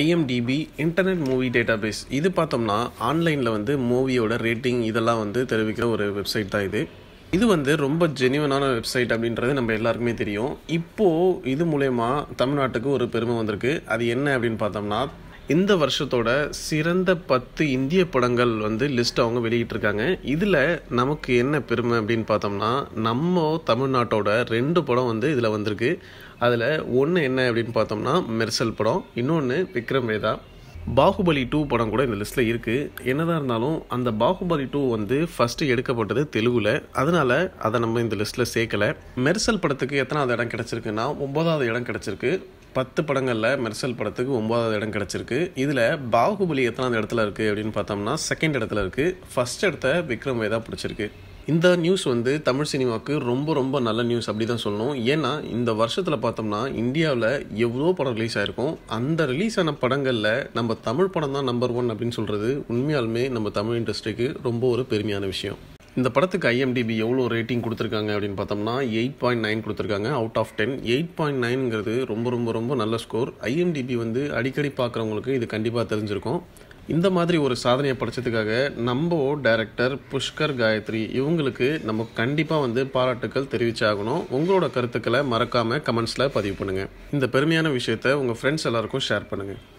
IMDb internet movie database இது பார்த்தோம்னா ஆன்லைனில் வந்து மூவியோட ரேட்டிங் இதெல்லாம் வந்து தெரிவிக்கிற ஒரு வெப்சைட் தான் இது இது வந்து ரொம்ப ஜெனிவனான வெப்சைட் அப்படின்றது நம்ம எல்லாருக்குமே தெரியும் இப்போது இது மூலயமா தமிழ்நாட்டுக்கு ஒரு பெருமை வந்திருக்கு அது என்ன அப்படின்னு பார்த்தோம்னா இந்த வருஷத்தோட சிறந்த பத்து இந்திய படங்கள் வந்து லிஸ்ட் அவங்க வெளியிட்டிருக்காங்க இதில் நமக்கு என்ன பெருமை அப்படின்னு பார்த்தோம்னா நம்ம தமிழ்நாட்டோட ரெண்டு படம் வந்து இதில் வந்திருக்கு அதில் ஒன்று என்ன அப்படின்னு பார்த்தோம்னா மெர்சல் படம் இன்னொன்று விக்ரம் வேதா பாகுபலி டூ படம் கூட இந்த லிஸ்ட்டில் இருக்குது என்னதான் இருந்தாலும் அந்த பாகுபலி டூ வந்து ஃபஸ்ட்டு எடுக்கப்பட்டது தெலுங்குல அதனால் அதை நம்ம இந்த லிஸ்ட்டில் சேர்க்கலை மெர்சல் படத்துக்கு எத்தனாவது இடம் கிடச்சிருக்குன்னா ஒம்பதாவது இடம் கிடச்சிருக்கு பத்து படங்களில் மெர்சல் படத்துக்கு ஒம்பதாவது இடம் கிடச்சிருக்கு இதில் பாகுபலி எத்தனாவது இடத்துல இருக்குது அப்படின்னு பார்த்தோம்னா செகண்ட் இடத்துல இருக்குது ஃபஸ்ட் இடத்த விக்ரம் வேதா பிடிச்சிருக்கு இந்த நியூஸ் வந்து தமிழ் சினிமாவுக்கு ரொம்ப ரொம்ப நல்ல நியூஸ் அப்படி தான் சொல்லணும் ஏன்னா இந்த வருஷத்தில் பார்த்தோம்னா இந்தியாவில் எவ்வளோ படம் ரிலீஸ் ஆகிருக்கும் அந்த ரிலீஸ் ஆன படங்களில் நம்ம தமிழ் படம் தான் நம்பர் ஒன் அப்படின்னு சொல்கிறது உண்மையாலுமே நம்ம தமிழ் இண்டஸ்ட்ரிக்கு ரொம்ப ஒரு பெருமையான விஷயம் இந்த படத்துக்கு ஐஎம்டிபி எவ்வளோ ரேட்டிங் கொடுத்துருக்காங்க அப்படின்னு பார்த்தோம்னா எயிட் பாயிண்ட் நைன் கொடுத்துருக்காங்க out of ten eight point நைனுங்கிறது ரொம்ப ரொம்ப ரொம்ப நல்ல ஸ்கோர் ஐஎம்டிபி வந்து அடிக்கடி பார்க்குறவங்களுக்கு இது கண்டிப்பாக தெரிஞ்சிருக்கும் இந்த மாதிரி ஒரு சாதனையை படித்ததுக்காக நம்ம டைரக்டர் புஷ்கர் காயத்ரி இவங்களுக்கு நம்ம கண்டிப்பாக வந்து பாராட்டுக்கள் தெரிவிச்சாகணும் உங்களோட கருத்துக்களை மறக்காமல் கமெண்ட்ஸில் பதிவு பண்ணுங்கள் இந்த பெருமையான விஷயத்தை உங்கள் ஃப்ரெண்ட்ஸ் எல்லாருக்கும் ஷேர் பண்ணுங்கள்